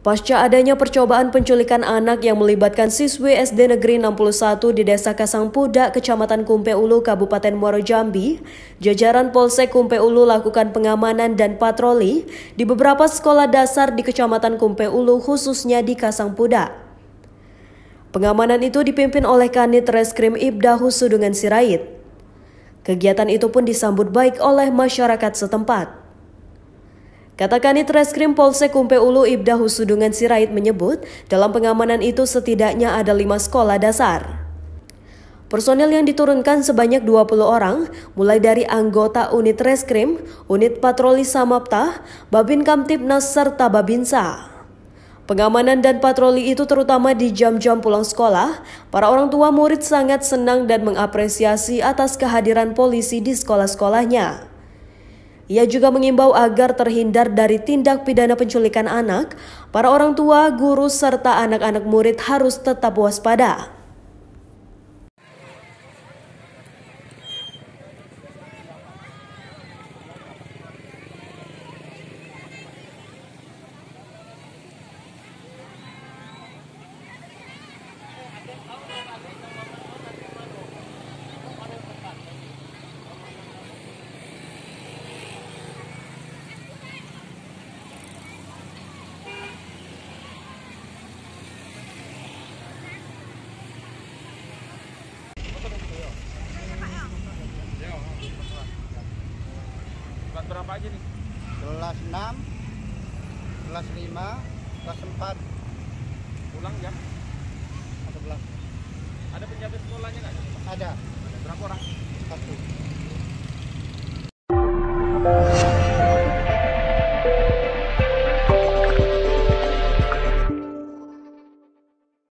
Pasca adanya percobaan penculikan anak yang melibatkan siswi SD Negeri 61 di Desa Kasang Puda, Kecamatan Kumpe Ulu, Kabupaten Muaro Jambi, jajaran Polsek Kumpe Ulu lakukan pengamanan dan patroli di beberapa sekolah dasar di Kecamatan Kumpe Ulu, khususnya di Kasang Puda. Pengamanan itu dipimpin oleh Kanit Reskrim Ibda dengan Sirait. Kegiatan itu pun disambut baik oleh masyarakat setempat. Kanit Reskrim Polsek Kumpe Ulu Ibda Husudungan Sirait menyebut, dalam pengamanan itu setidaknya ada lima sekolah dasar. Personel yang diturunkan sebanyak 20 orang, mulai dari anggota unit reskrim, unit patroli Samapta, Babin Kamtipnas, serta Babinsa. Pengamanan dan patroli itu terutama di jam-jam pulang sekolah, para orang tua murid sangat senang dan mengapresiasi atas kehadiran polisi di sekolah-sekolahnya. Ia juga mengimbau agar terhindar dari tindak pidana penculikan anak, para orang tua, guru, serta anak-anak murid harus tetap waspada. berapa aja nih? Kelas 6, kelas 5, kelas 4. Pulang jam? 11. Ada penjaga sekolahnya nggak? Ada. Berapa orang? Satu.